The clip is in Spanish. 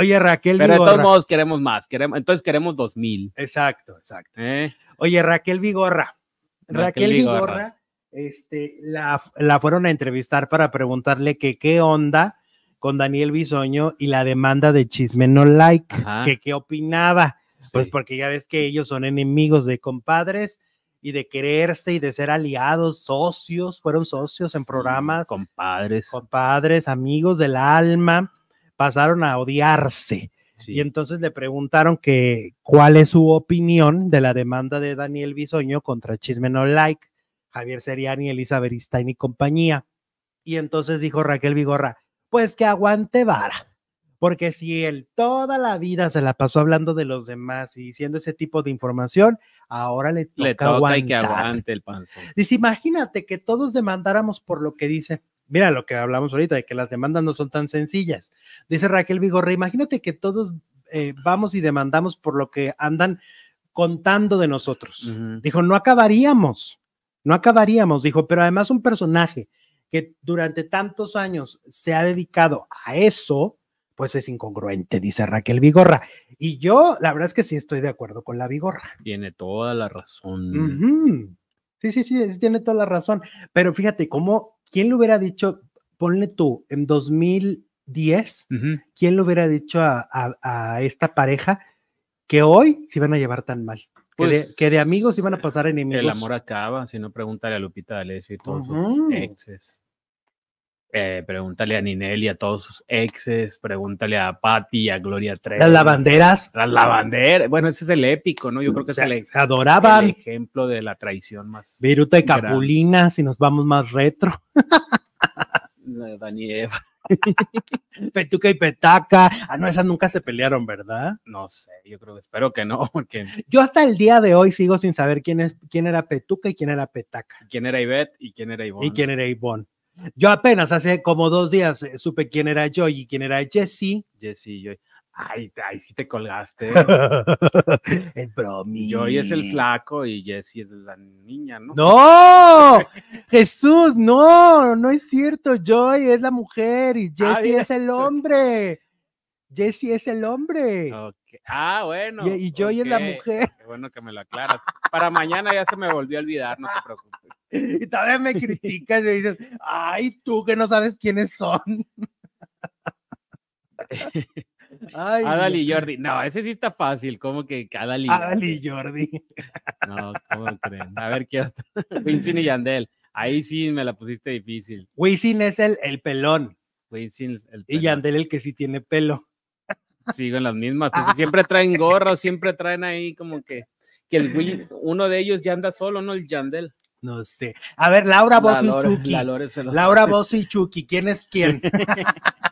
Oye, Raquel Pero de todos modos queremos más, queremos, entonces queremos 2000. Exacto, exacto. ¿Eh? Oye, Raquel Vigorra. Raquel, Vigorra, este, la, fueron a entrevistar para preguntarle que qué onda con Daniel Bisoño y la demanda de Chisme No Like, que qué opinaba. Pues porque ya ves que ellos son enemigos de compadres y de quererse y de ser aliados, socios, fueron socios en programas. Compadres. Compadres, amigos del alma pasaron a odiarse. Y entonces le preguntaron que cuál es su opinión de la demanda de Daniel Bisoño contra Chisme No Like, Javier Seriani, Elisa Stein y compañía. Y entonces dijo Raquel Vigorra, pues que aguante vara, porque si él toda la vida se la pasó hablando de los demás y diciendo ese tipo de información, ahora le toca, le aguantar. que aguante el panzo. Dice, imagínate que todos demandáramos por lo que dice. Mira lo que hablamos ahorita, de que las demandas no son tan sencillas. Dice Raquel Vigorra, imagínate que todos eh, vamos y demandamos por lo que andan contando de nosotros. Dijo, no acabaríamos, no acabaríamos, dijo, pero además un personaje que durante tantos años se ha dedicado a eso, pues es incongruente, dice Raquel Vigorra. Y yo, la verdad es que sí estoy de acuerdo con la Vigorra. Tiene toda la razón. Sí, sí, sí, tiene toda la razón. Pero fíjate cómo ¿quién le hubiera dicho, ponle tú, en 2010, quién le hubiera dicho a, esta pareja que hoy se iban a llevar tan mal? que, de, amigos pues de, amigos iban a pasar enemigos. El amor acaba, si no, pregúntale a Lupita D'Alessio y todos sus exes. Eh, pregúntale a Ninel y a todos sus exes, pregúntale a y a Gloria Trevi. Las lavanderas. Las lavanderas. Bueno, ese es el épico, ¿no? Yo creo que se, es el, e- adoraban. ejemplo de la traición más. Viruta y Capulina, si nos vamos más retro. Dani Eva. Petuca y Petaca. Ah, no, esas nunca se pelearon, ¿verdad? No sé, yo creo que espero que no, porque. Yo hasta el día de hoy sigo sin saber quién es, quién era Petuca y quién era Petaca. Quién era Ivette y quién era Ivonne. Y quién era Ivonne. Yo apenas hace como dos días eh, supe quién era Joy y quién era Jesse. Jesse, Joy. Ay, ay, sí te colgaste. Es bromi. Joy es el flaco y Jesse es la niña, ¿no? ¡No! Jesús, no, no es cierto. Joy es la mujer y ah, Jesse es el hombre. Jesse es el hombre. Ah, bueno. Y, Joy es la mujer. Qué bueno que me lo aclaras. Para mañana ya se me volvió a olvidar, no te preocupes. Y todavía me criticas y dices, ay, tú que no sabes quiénes son. Ay, Adal y Jordi. No, ese sí está fácil. como que Adal y, Jordi? No, ¿cómo creen? A ver qué otro. Wisin y Yandel. Ahí sí me la pusiste difícil. Wisin es el, el pelón. es el Y Yandel el que sí tiene pelo. Sigo en las mismas. siempre traen gorro, siempre traen ahí como que, que el, uno de ellos ya anda solo, ¿no? El Yandel. No sé. A ver, Laura, y Laura, vos y Chucky. ¿Quién es quién?